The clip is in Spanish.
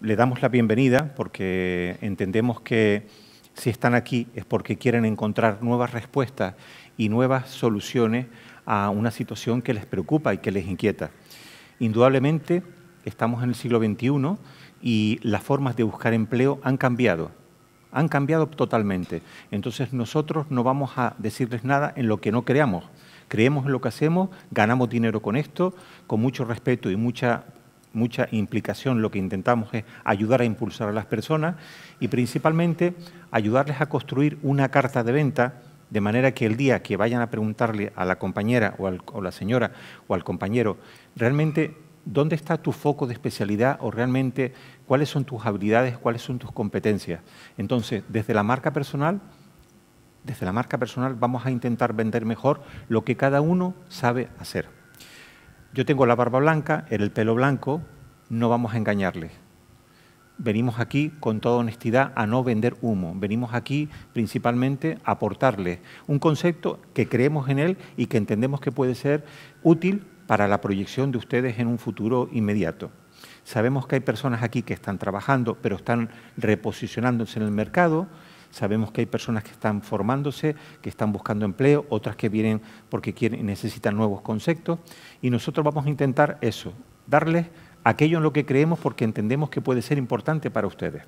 Le damos la bienvenida porque entendemos que si están aquí es porque quieren encontrar nuevas respuestas y nuevas soluciones a una situación que les preocupa y que les inquieta. Indudablemente estamos en el siglo XXI y las formas de buscar empleo han cambiado, han cambiado totalmente. Entonces nosotros no vamos a decirles nada en lo que no creamos creemos en lo que hacemos, ganamos dinero con esto, con mucho respeto y mucha, mucha implicación lo que intentamos es ayudar a impulsar a las personas y principalmente ayudarles a construir una carta de venta de manera que el día que vayan a preguntarle a la compañera o, o la señora o al compañero, realmente dónde está tu foco de especialidad o realmente cuáles son tus habilidades, cuáles son tus competencias. Entonces, desde la marca personal, desde la marca personal vamos a intentar vender mejor lo que cada uno sabe hacer. Yo tengo la barba blanca, el pelo blanco, no vamos a engañarles. Venimos aquí con toda honestidad a no vender humo. Venimos aquí principalmente a aportarles un concepto que creemos en él y que entendemos que puede ser útil para la proyección de ustedes en un futuro inmediato. Sabemos que hay personas aquí que están trabajando, pero están reposicionándose en el mercado Sabemos que hay personas que están formándose, que están buscando empleo, otras que vienen porque necesitan nuevos conceptos y nosotros vamos a intentar eso, darles aquello en lo que creemos porque entendemos que puede ser importante para ustedes.